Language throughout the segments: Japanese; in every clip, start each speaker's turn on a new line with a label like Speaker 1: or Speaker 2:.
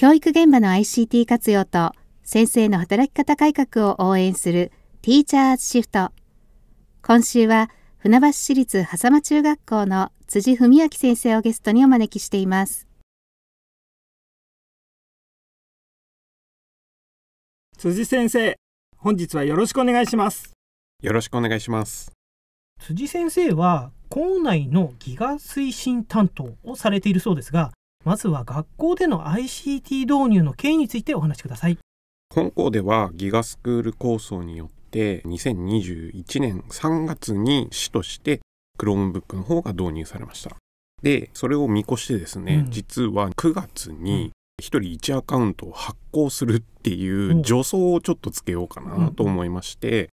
Speaker 1: 教育現場の ICT 活用と先生の働き方改革を応援するティーチャーズシフト今週は船橋市立狭間中学校の辻文明先生をゲストにお招きしています辻先生本日はよろしくお願いします
Speaker 2: よろしくお願いします
Speaker 1: 辻先生は校内のギガ推進担当をされているそうですがまずは学校での ICT 導入の経緯についてお話しください
Speaker 2: 本校ではギガスクール構想によって2021年3月に市として Chromebook の方が導入されましたでそれを見越してですね、うん、実は9月に1人1アカウントを発行するっていう助走をちょっとつけようかなと思いまして、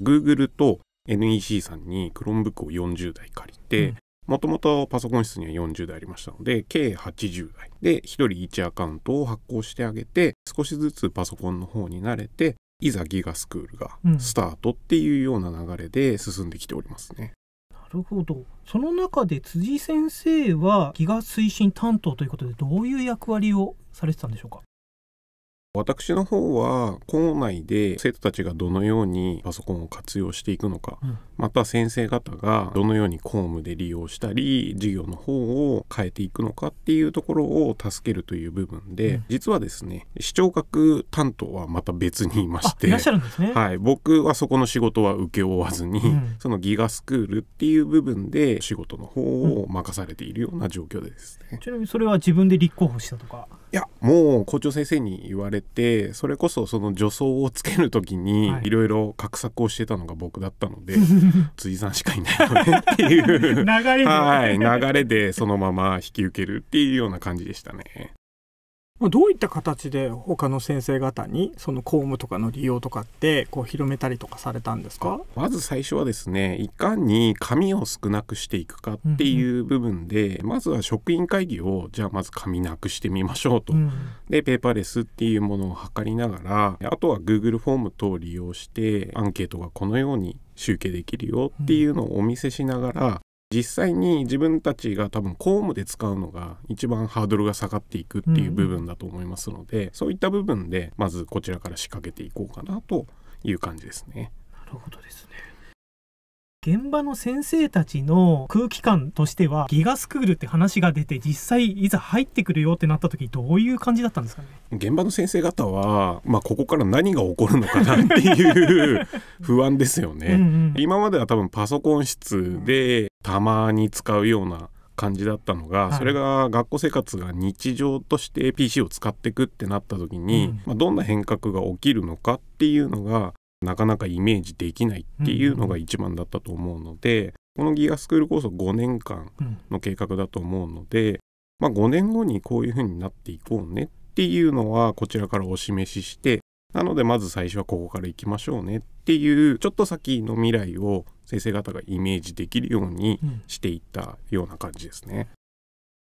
Speaker 2: うん、Google と NEC さんに Chromebook を40台借りて、うんもともとパソコン室には40台ありましたので、計80台。で、1人1アカウントを発行してあげて、少しずつパソコンの方に慣れて、いざギガスクールがスタートっていうような流れで進んできておりますね。
Speaker 1: うん、なるほど。その中で辻先生はギガ推進担当ということで、どういう役割をされてたんでしょうか
Speaker 2: 私の方は校内で生徒たちがどのようにパソコンを活用していくのか、うん、また先生方がどのように公務で利用したり授業の方を変えていくのかっていうところを助けるという部分で、うん、実はですね視聴覚担当はまた別にいまして、ね、はい、僕はそこの仕事は請け負わずに、うん、そのギガスクールっていう部分で仕事の方を任されているような状況です、
Speaker 1: ね、ちなみにそれは自分で立候補したとか
Speaker 2: いやもう校長先生に言われてそれこそその助走をつける時にいろいろ画策をしてたのが僕だったので、はい、辻さんしかいないよねっていう 流れで、はい、流れでそのまま引き受けるっていうような感じでしたね。
Speaker 3: どういった形で他の先生方にその公務とかの利用とかってこう広めたりとかされたんですかまず最
Speaker 2: 初はですねいかに紙を少なくしていくかっていう部分で、うんまずは職員会議をじゃあまず紙なくしてみましょうと、うん、でペーパーレスっていうものを図りながらあとは Google フォーム等を利用してアンケートがこのように集計できるよっていうのをお見せしながら、実際に自分たちが多分公務で使うのが一番ハードルが下がっていくっていう部分だと思いますので、うん、そういった部分でまずこちらから仕掛けていこうかなという感じですね。なるほどですね
Speaker 1: 現場の先生たちの空気感としてはギガスクールって話が出て実際いざ入ってくるよってなった時どういう感じだったんですかね
Speaker 2: 現場の先生方は、まあ、ここから何が起こるのかなっていう不安ですよね。うんうん、今までは多分パソコン室でたまに使うような感じだったのが、はい、それが学校生活が日常として PC を使っていくってなった時に、うん、まあ、どんな変革が起きるのかっていうのがなかなかイメージできないっていうのが一番だったと思うので、このギガスクール構想5年間の計画だと思うので、まあ、5年後にこういうふうになっていこうねっていうのはこちらからお示ししてなのでまず最初はここから行きましょうねっていうちょっと先の未来を先生方がイメージできるようにしていったような感じですね。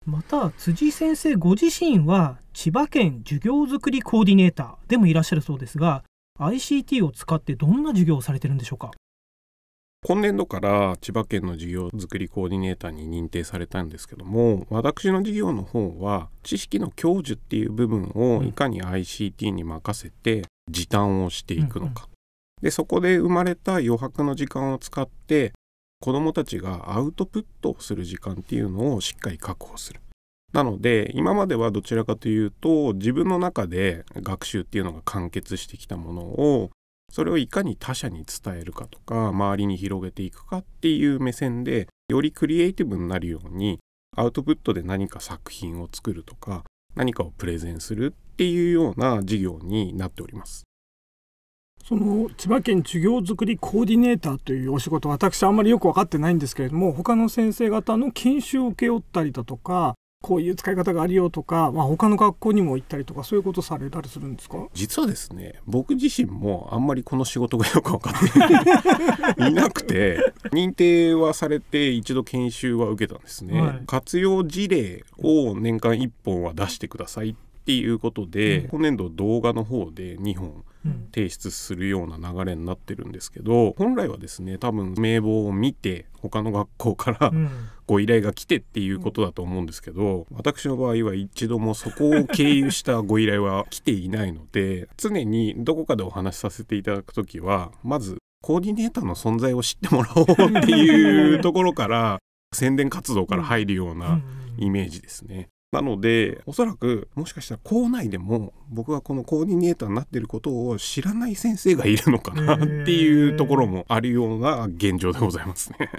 Speaker 1: うん、また辻先生ご自身は千葉県授業づくりコーディネーターでもいらっしゃるそうですが ICT を使ってどんな授業をされてるんでしょうか
Speaker 2: 今年度から千葉県の事業づくりコーディネーターに認定されたんですけども私の事業の方は知識の享受っていう部分をいかに ICT に任せて時短をしていくのか、でそこで生まれた余白の時間を使って子どもたちがアウトプットをする時間っていうのをしっかり確保するなので今まではどちらかというと自分の中で学習っていうのが完結してきたものをそれをいかに他者に伝えるかとか周りに広げていくかっていう目線でよりクリエイティブになるようにアウトプットで何か作品を作るとか何かをプレゼンするっていうような事業になっております。
Speaker 3: その千葉県授業づくりコーディネーターというお仕事私あんまりよく分かってないんですけれども他の先生方の研修を請け負ったりだとかこういう使い方があるよとか、まあ、他の学校にも行ったりとかそういうことされたりするんですか
Speaker 2: 実はですね僕自身もあんまりこの仕事がよく分かって いなくて認定はされて一度研修は受けたんですね、はい、活用事例を年間1本は出してくださいってっていうことで、うん、今年度動画の方で2本提出するような流れになってるんですけど本来はですね多分名簿を見て他の学校からご依頼が来てっていうことだと思うんですけど私の場合は一度もそこを経由したご依頼は来ていないので常にどこかでお話しさせていただく時はまずコーディネーターの存在を知ってもらおうっていうところから宣伝活動から入るようなイメージですね。なのでおそらくもしかしたら校内でも僕がこのコーディネーターになってることを知らない先生がいるのかなっていうところもあるような現状でございますね。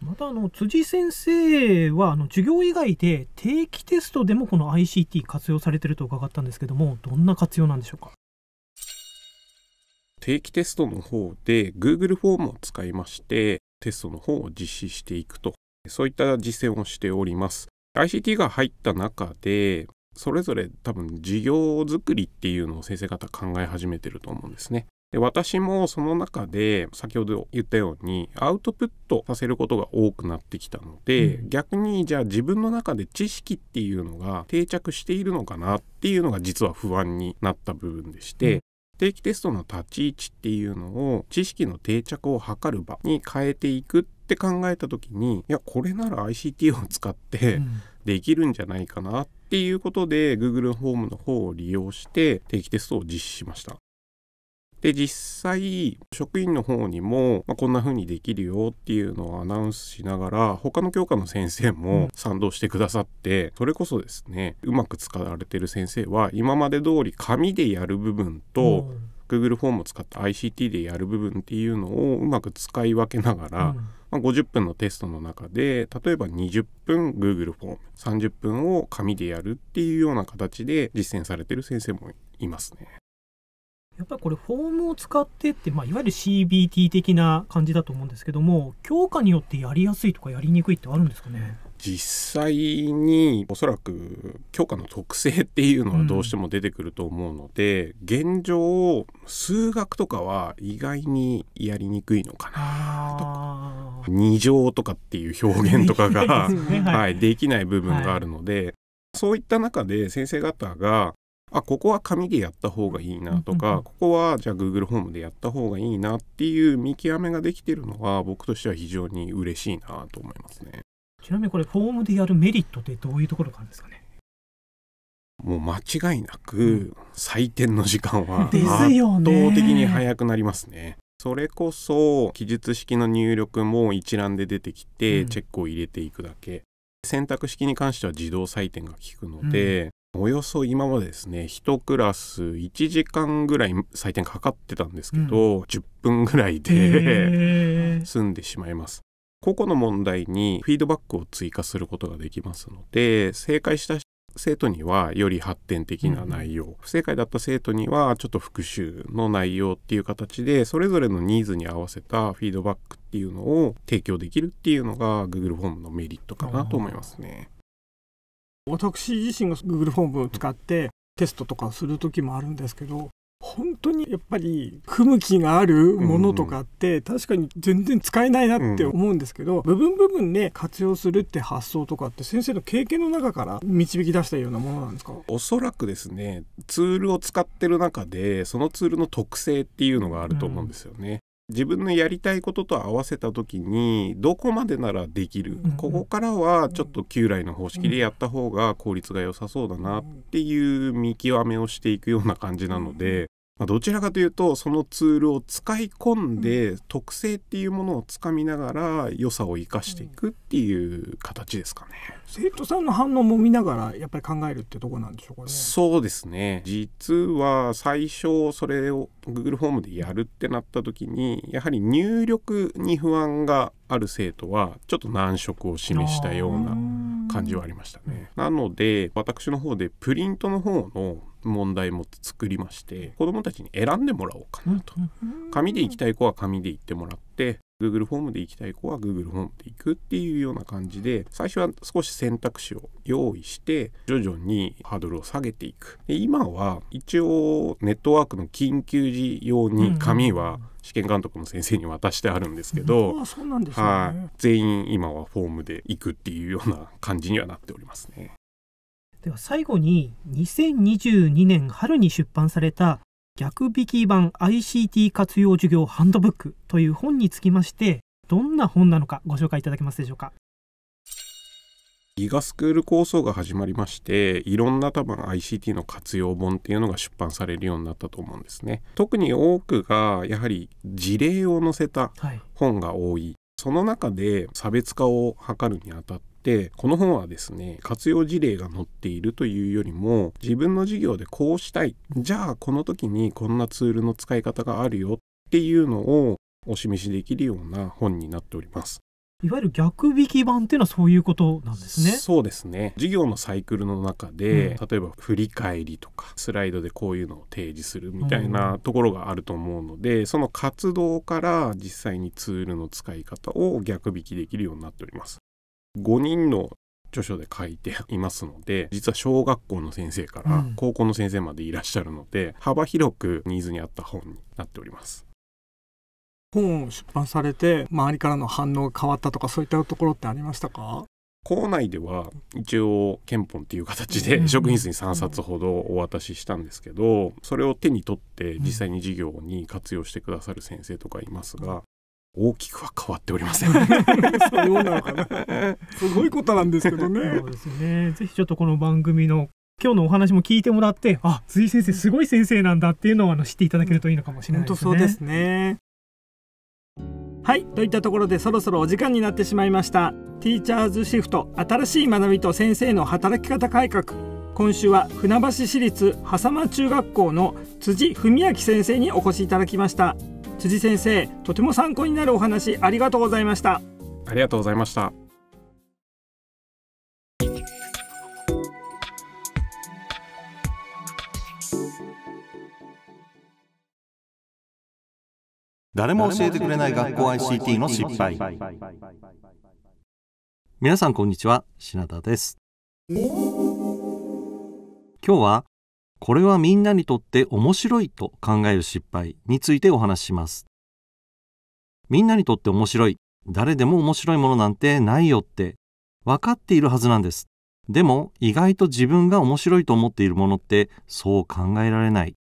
Speaker 1: またあの辻先生はあの授業以外で定期テストでもこの ICT 活用されてると伺ったんですけどもどんな活用なんでしょうか
Speaker 2: 定期テストの方で Google フォームを使いましてテストの方を実施していくとそういった実践をしております ICT が入った中でそれぞれ多分事業作りっていうのを先生方考え始めてると思うんですね。で私もその中で先ほど言ったようにアウトプットさせることが多くなってきたので、うん、逆にじゃあ自分の中で知識っていうのが定着しているのかなっていうのが実は不安になった部分でして、定期テストの立ち位置っていうのを知識の定着を図る場に変えていくって考えた時にいやこれなら ICT を使ってできるんじゃないかなっていうことで Google ホームの方を利用して定期テストを実施しました。で実際職員の方にも、まあ、こんな風にできるよっていうのをアナウンスしながら他の教科の先生も賛同してくださってそれこそですねうまく使われてる先生は今まで通り紙でやる部分と、うん Google フォームを使った ICT でやる部分っていうのをうまく使い分けながら、うん、まあ、50分のテストの中で例えば20分 Google フォーム30分を紙でやるっていうような形で実践されてる先生もいますね。
Speaker 1: やっぱりこれフォームを使ってって、まあ、いわゆる CBT 的な感じだと思うんですけども強化によってやりやすいとかやりにくいってあるんですか
Speaker 2: ね実際におそらく強化の特性っていうのはどうしても出てくると思うので、うん、現状数学とかは意外にやりにくいのかなとか二乗とかっていう表現とかが ね、はい、はい、できない部分があるので、はいそういった中で先生方があここは紙でやった方がいいなとか、ここはじゃあ Google ホームでやった方がいいなっていう見極めができてるのは僕としては非常に嬉しいなと思いますね
Speaker 1: ちなみにこれフォームでやるメリットってどういうところがあるんですかね
Speaker 2: もう間違いなく採点の時間は 圧倒的に早くなりますね。それこそ記述式の入力も一覧で出てきてチェックを入れていくだけ、うん、選択式に関しては自動採点が効くので、およそ今までですね1クラス1時間ぐらい採点かかってたんですけど、うん、10分ぐらいで済んでしまいます。個々の問題にフィードバックを追加することができますので正解した生徒にはより発展的な内容、うん、不正解だった生徒にはちょっと復習の内容っていう形でそれぞれのニーズに合わせたフィードバックっていうのを提供できるっていうのが Google フォームのメリットかなと思いますね。
Speaker 3: 私自身が Google フォームを使ってテストとかする時もあるんですけど本当にやっぱり不向きがあるものとかって確かに全然使えないなって思うんですけど、部分部分で活用するって発想とかって先生の経験の中から導き出したようなものなんですか
Speaker 2: おそらくですねツールを使ってる中でそのツールの特性っていうのがあると思うんですよね。自分のやりたいことと合わせた時にどこまでならできる、うん、ここからはちょっと旧来の方式でやった方が効率が良さそうだなっていう見極めをしていくような感じなのでまあ、どちらかというとそのツールを使い込んで、特性っていうものをつかみながら良さを生かしていくっていう形ですかね、
Speaker 3: うん、生徒さんの反応も見ながらやっぱり考えるってとこなんでしょうかね
Speaker 2: そうですね実は最初それを Google ホームでやるってなった時にやはり入力に不安がある生徒はちょっと難色を示したような感じはありましたねなので私の方でプリントの方の問題も作りまして子どもたちに選んでもらおうかなと紙で行きたい子は紙で行ってもらって Google フォームで行きたい子は Google フォームで行くっていうような感じで最初は少し選択肢を用意して徐々にハードルを下げていくで今は一応ネットワークの緊急時用に紙は試験監督の先生に渡してあるんですけど、そうなんですね、全員今はフォームで行くっていうような感じにはなっておりますね。
Speaker 1: では最後に2022年春に出版された逆引き版 ICT 活用授業ハンドブックという本につきましてどんな本なのかご紹介いただけますでしょうか
Speaker 2: ギガスクール構想が始まりましていろんな多分 ICT の活用本っていうのが出版されるようになったと思うんですね特に多くがやはり事例を載せた本が多い、はいその中で差別化を図るにあたっでこの本はですね活用事例が載っているというよりも自分の事業でこうしたいじゃあこの時にこんなツールの使い方があるよっていうのをお示しできるような本になっております。
Speaker 1: いわゆる逆引き版っていうのはそういうことなん
Speaker 2: ですね。そうですね。事業のサイクルの中で、うん、例えば振り返りとかスライドでこういうのを提示するみたいなところがあると思うので、うん、その活動から実際にツールの使い方を逆引きできるようになっております。5人の著書で書いていますので 実は小学校の先生から高校の先生までいらっしゃるので、うん、幅広くニーズに合った本になっております。
Speaker 3: 本を出版されて周りからの反応が変わったとかそういったところってありましたか
Speaker 2: 校内では一応憲法っていう形で職員室に3冊ほどお渡ししたんですけどそれを手に取って実際に授業に活用してくださる先生とかいますが大きくは変わっておりませんそうなのかな すごいことなんですけどねそうです
Speaker 1: ねぜひちょっとこの番組の今日のお話も聞いてもらってあ辻先生すごい先生なんだっていうのをあの知っていただけるといいのかもしれないですねそうです
Speaker 3: ねはいといったところでそろそろお時間になってしまいましたティーチャーズシフト新しい学びと先生の働き方改革今週は船橋市立波佐間中学校の辻文明先生にお越しいただきました辻先生とても参考になるお話ありがとうございました
Speaker 2: ありがとうございました
Speaker 4: 誰も教えてくれない学校 ICT の失敗皆さんこんにちは品田です今日はこれはみんなにとって面白いと考える失敗についてお話しします。みんなにとって面白い、誰でも面白いものなんてないよって分かっているはずなんです。でも意外と自分が面白いと思っているものってそう考えられない。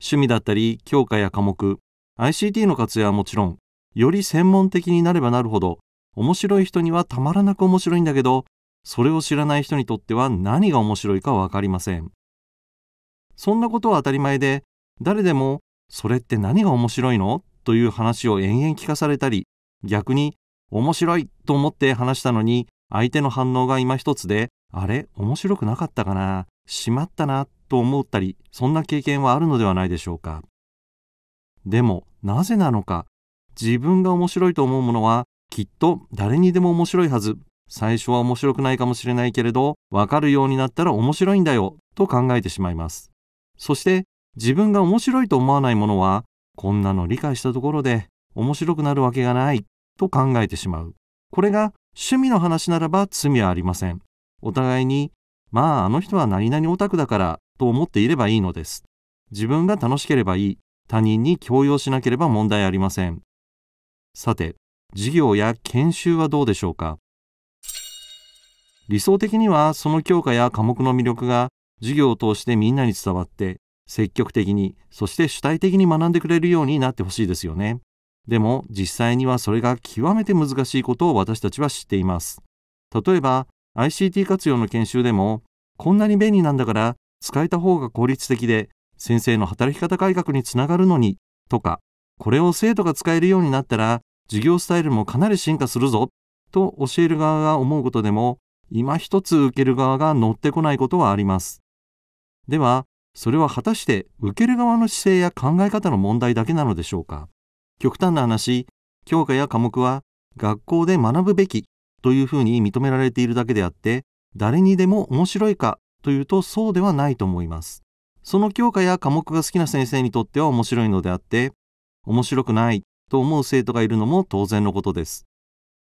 Speaker 4: 趣味だったり、教科や科目、ICT の活用はもちろん、より専門的になればなるほど、面白い人にはたまらなく面白いんだけど、それを知らない人にとっては何が面白いか分かりません。そんなことは当たり前で、誰でも、それって何が面白いのという話を延々聞かされたり、逆に、面白いと思って話したのに、相手の反応が今一つで、あれ面白くなかったかなしまったなと思ったり、そんな経験はあるのではないでしょうか。でも、なぜなのか、自分が面白いと思うものは、きっと誰にでも面白いはず。最初は面白くないかもしれないけれど、わかるようになったら面白いんだよ、と考えてしまいます。そして自分が面白いと思わないものは、こんなの理解したところで面白くなるわけがないと考えてしまう。これが趣味の話ならば罪はありません。お互いに、まああの人は何々オタクだからと思っていればいいのです。自分が楽しければいい。他人に強要しなければ問題ありません。さて、授業や研修はどうでしょうか理想的にはその教科や科目の魅力が授業を通してみんなに伝わって積極的にそして主体的に学んでくれるようになってほしいですよねでも実際にはそれが極めて難しいことを私たちは知っています例えば ICT 活用の研修でもこんなに便利なんだから使えた方が効率的で先生の働き方改革につながるのにとかこれを生徒が使えるようになったら授業スタイルもかなり進化するぞと教える側が思うことでも今一つ受ける側が乗ってこないことはありますではそれは果たして受ける側の姿勢や考え方の問題だけなのでしょうか極端な話教科や科目は学校で学ぶべきというふうに認められているだけであって誰にでも面白いかというとそうではないと思いますその教科や科目が好きな先生にとっては面白いのであって面白くないと思う生徒がいるのも当然のことです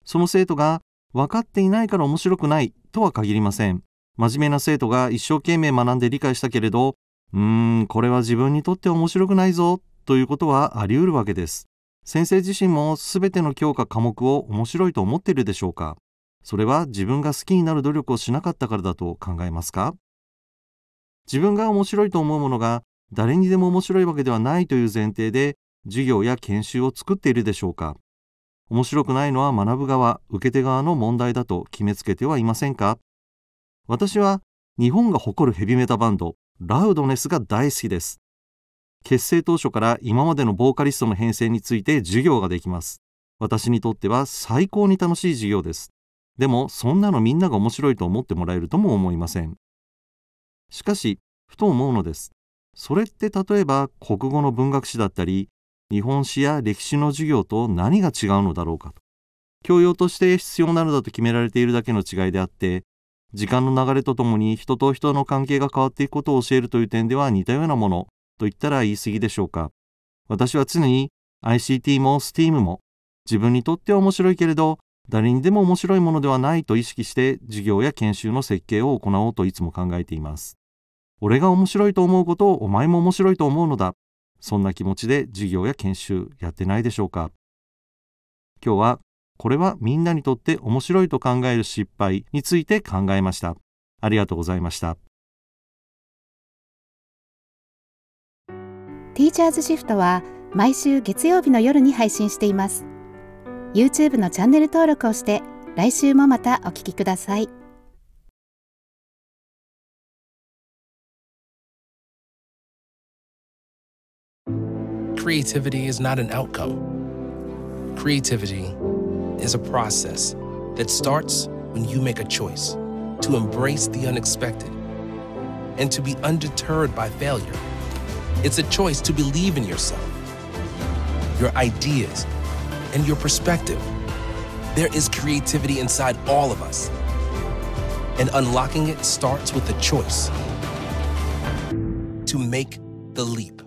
Speaker 4: その生徒が分かっていないから面白くないとは限りません真面目な生徒が一生懸命学んで理解したけれど、うーん、これは自分にとって面白くないぞということはあり得るわけです。先生自身も全ての教科科目を面白いと思っているでしょうかそれは自分が好きになる努力をしなかったからだと考えますか自分が面白いと思うものが誰にでも面白いわけではないという前提で授業や研修を作っているでしょうか面白くないのは学ぶ側、受け手側の問題だと決めつけてはいませんか私は日本が誇るヘビメタバンドラウドネスが大好きです結成当初から今までのボーカリストの編成について授業ができます私にとっては最高に楽しい授業ですでもそんなのみんなが面白いと思ってもらえるとも思いませんしかしふと思うのですそれって例えば国語の文学史だったり日本史や歴史の授業と何が違うのだろうかと教養として必要なのだと決められているだけの違いであって時間の流れとともに人と人の関係が変わっていくことを教えるという点では似たようなものと言ったら言い過ぎでしょうか。私は常に ICT も STEAM も自分にとっては面白いけれど誰にでも面白いものではないと意識して授業や研修の設計を行おうといつも考えています。俺が面白いと思うことをお前も面白いと思うのだ。そんな気持ちで授業や研修やってないでしょうか。今日はこれはみんなにとって面白いと考える失敗について考えました。ありがとうございました。
Speaker 1: ティーチャーズシフトは毎週月曜日の夜に配信しています。YouTube のチャンネル登録をして来週もまたお聴きください。
Speaker 2: Creativity is not an outcome. Creativity is a process that starts when you make a choice to embrace the unexpected and to be undeterred by failure. It's a choice to believe in yourself, your ideas, and your perspective. There is creativity inside all of us, and unlocking it starts with a choice to make the leap.